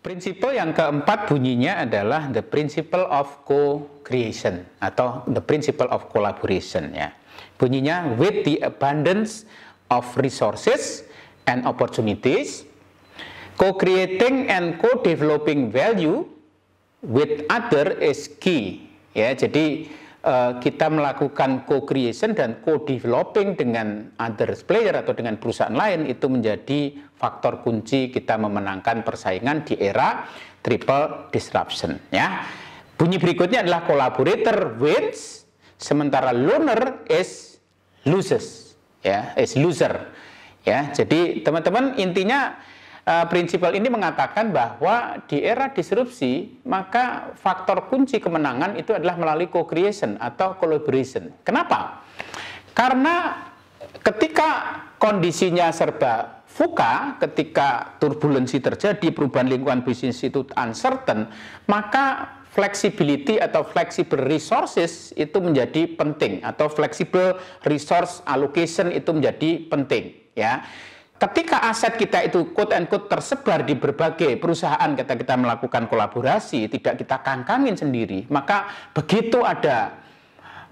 Prinsip yang keempat bunyinya adalah the principle of co-creation atau the principle of collaboration ya. Bunyinya with the abundance of resources and opportunities, co-creating and co-developing value with other is key ya. Jadi Eh, kita melakukan co-creation dan co-developing dengan other player atau dengan perusahaan lain itu menjadi faktor kunci kita memenangkan persaingan di era triple disruption ya. Bunyi berikutnya adalah collaborator wins sementara loner is loses ya, is loser. Ya, jadi teman-teman intinya Eh, prinsipal ini mengatakan bahwa di era disrupsi maka faktor kunci kemenangan itu adalah melalui co-creation atau collaboration. Kenapa? Karena ketika kondisinya serba fuka, ketika turbulensi terjadi, perubahan lingkungan bisnis itu uncertain, maka flexibility atau flexible resources itu menjadi penting atau flexible resource allocation itu menjadi penting ya. Ketika aset kita itu quote and quote tersebar di berbagai perusahaan kita kita melakukan kolaborasi, tidak kita kangkangin sendiri, maka begitu ada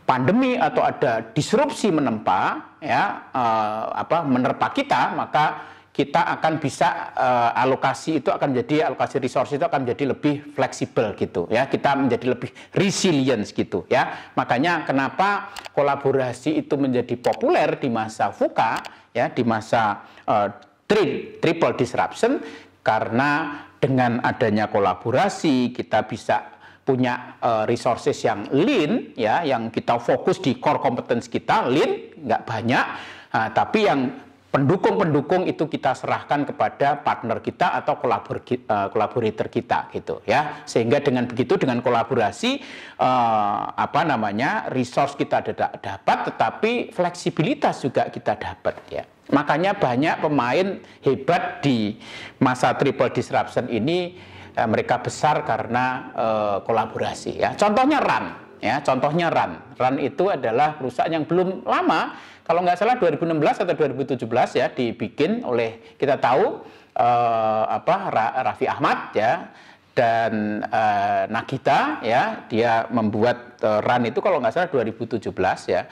pandemi atau ada disrupsi menempa ya uh, apa menerpa kita, maka kita akan bisa uh, alokasi itu akan menjadi alokasi resource itu akan menjadi lebih fleksibel gitu ya kita menjadi lebih resilience gitu ya makanya kenapa kolaborasi itu menjadi populer di masa VUCA ya di masa uh, tri triple disruption karena dengan adanya kolaborasi kita bisa punya uh, resources yang lean ya yang kita fokus di core competence kita lean nggak banyak Nah, tapi yang pendukung-pendukung itu kita serahkan kepada partner kita atau eh, kolaborator kita gitu ya sehingga dengan begitu dengan kolaborasi uh, apa namanya resource kita dapat tetapi fleksibilitas juga kita dapat ya makanya banyak pemain hebat di masa triple disruption ini uh, mereka besar karena uh, kolaborasi ya contohnya Ran Ya, contohnya RAN. RAN itu adalah perusahaan yang belum lama, kalau nggak salah 2016 atau 2017 ya dibikin oleh kita tahu eh, apa Raffi Ahmad ya dan eh, Nagita ya dia membuat eh, RAN itu kalau nggak salah 2017 ya.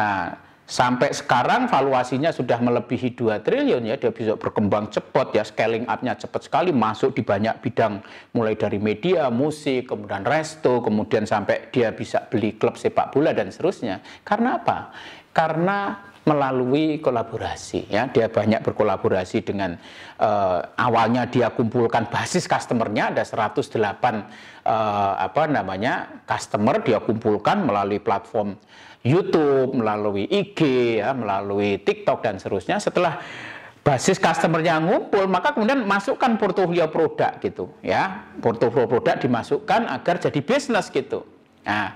uh, Sampai sekarang valuasinya sudah melebihi 2 triliun ya, dia bisa berkembang cepat ya, scaling up-nya cepat sekali, masuk di banyak bidang, mulai dari media, musik, kemudian resto, kemudian sampai dia bisa beli klub sepak bola dan seterusnya. Karena apa? Karena melalui kolaborasi ya dia banyak berkolaborasi dengan uh, awalnya dia kumpulkan basis customernya ada 108 uh, eh, apa namanya customer dia kumpulkan melalui platform YouTube melalui IG ya melalui TikTok dan seterusnya setelah basis customernya ngumpul maka kemudian masukkan portofolio produk gitu ya portofolio produk dimasukkan agar jadi bisnis gitu nah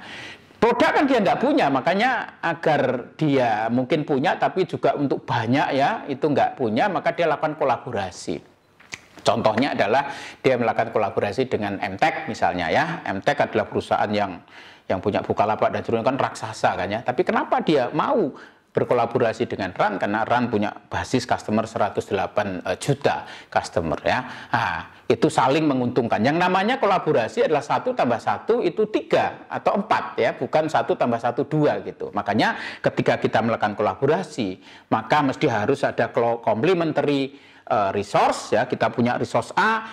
Produk kan dia nggak punya, makanya agar dia mungkin punya tapi juga untuk banyak ya itu nggak punya, maka dia lakukan kolaborasi. Contohnya adalah dia melakukan kolaborasi dengan MTEK misalnya ya. MTEK adalah perusahaan yang yang punya Bukalapak dan sebagainya kan raksasa kan ya. Tapi kenapa dia mau berkolaborasi dengan RAN karena RAN punya basis customer 108 eh, juta customer ya. Nah, itu saling menguntungkan. Yang namanya kolaborasi adalah satu tambah satu itu tiga atau empat ya, bukan satu tambah satu dua gitu. Makanya ketika kita melakukan kolaborasi, maka mesti harus ada complementary eh, resource ya. Kita punya resource A,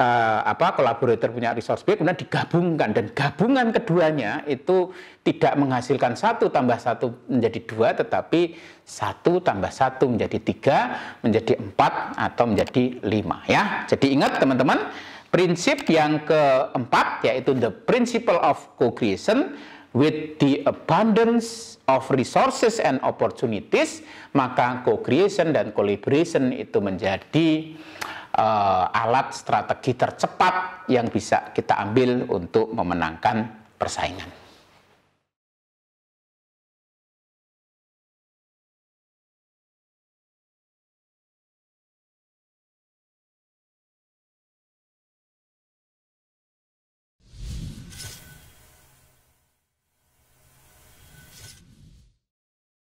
uh, apa kolaborator punya resource B kemudian digabungkan dan gabungan keduanya itu tidak menghasilkan satu tambah satu menjadi dua tetapi satu tambah satu menjadi tiga menjadi empat atau menjadi lima ya jadi ingat teman-teman prinsip yang keempat yaitu the principle of co-creation with the abundance of resources and opportunities maka co-creation dan collaboration itu menjadi uh, alat strategi tercepat yang bisa kita ambil untuk memenangkan persaingan.